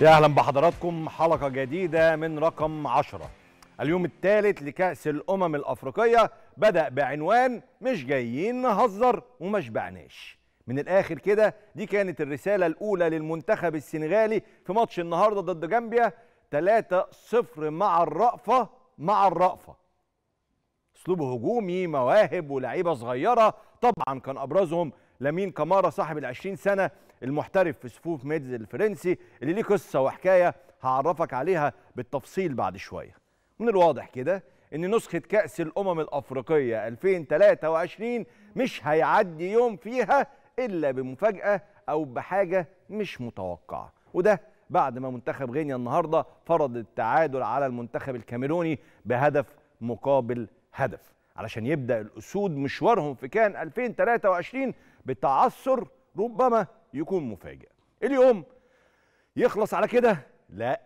يا اهلا بحضراتكم حلقه جديده من رقم 10 اليوم الثالث لكاس الامم الافريقيه بدا بعنوان مش جايين نهزر وما شبعناش من الاخر كده دي كانت الرساله الاولى للمنتخب السنغالي في ماتش النهارده ضد جامبيا 3-0 مع الرأفه مع الرأفه اسلوب هجومي مواهب ولاعيبه صغيره طبعا كان ابرزهم لامين كمارة صاحب ال 20 سنة المحترف في صفوف ميدز الفرنسي اللي ليه قصة وحكاية هعرفك عليها بالتفصيل بعد شوية من الواضح كده ان نسخة كأس الأمم الأفريقية 2023 مش هيعدي يوم فيها إلا بمفاجأة أو بحاجة مش متوقعة وده بعد ما منتخب غينيا النهارده فرض التعادل على المنتخب الكاميروني بهدف مقابل هدف علشان يبدا الاسود مشوارهم في كان 2023 بتعثر ربما يكون مفاجئ اليوم يخلص على كده لا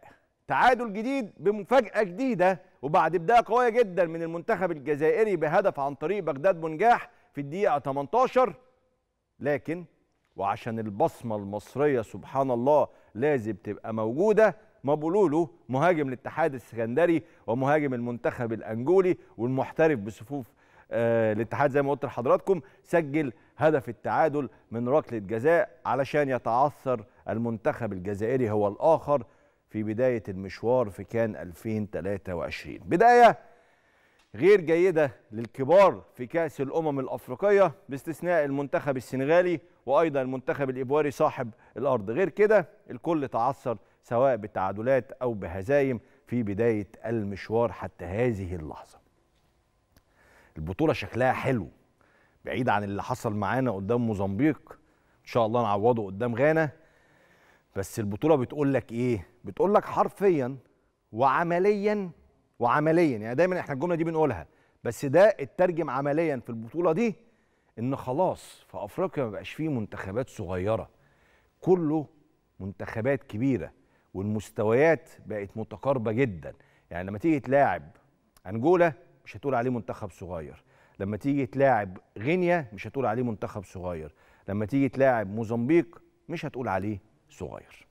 تعادل جديد بمفاجاه جديده وبعد بدايه قويه جدا من المنتخب الجزائري بهدف عن طريق بغداد بنجاح في الدقيقه 18 لكن وعشان البصمه المصريه سبحان الله لازم تبقى موجوده مابولولو مهاجم الاتحاد السكندري ومهاجم المنتخب الانجولي والمحترف بصفوف آه، الاتحاد زي ما قلت لحضراتكم سجل هدف التعادل من ركله جزاء علشان يتعثر المنتخب الجزائري هو الاخر في بدايه المشوار في كان 2023 بدايه غير جيدة للكبار في كأس الأمم الأفريقية باستثناء المنتخب السنغالي وأيضا المنتخب الإيبواري صاحب الأرض غير كده الكل تعثر سواء بتعادلات أو بهزايم في بداية المشوار حتى هذه اللحظة البطولة شكلها حلو بعيد عن اللي حصل معانا قدام موزمبيق إن شاء الله نعوضه قدام غانا بس البطولة بتقول لك إيه؟ بتقول لك حرفيا وعمليا وعمليا يعني دايما احنا الجمله دي بنقولها بس ده اترجم عمليا في البطوله دي ان خلاص في افريقيا ما بقاش فيه منتخبات صغيره كله منتخبات كبيره والمستويات بقت متقاربه جدا يعني لما تيجي تلاعب انجولا مش هتقول عليه منتخب صغير لما تيجي تلاعب غينيا مش هتقول عليه منتخب صغير لما تيجي تلاعب موزمبيق مش هتقول عليه صغير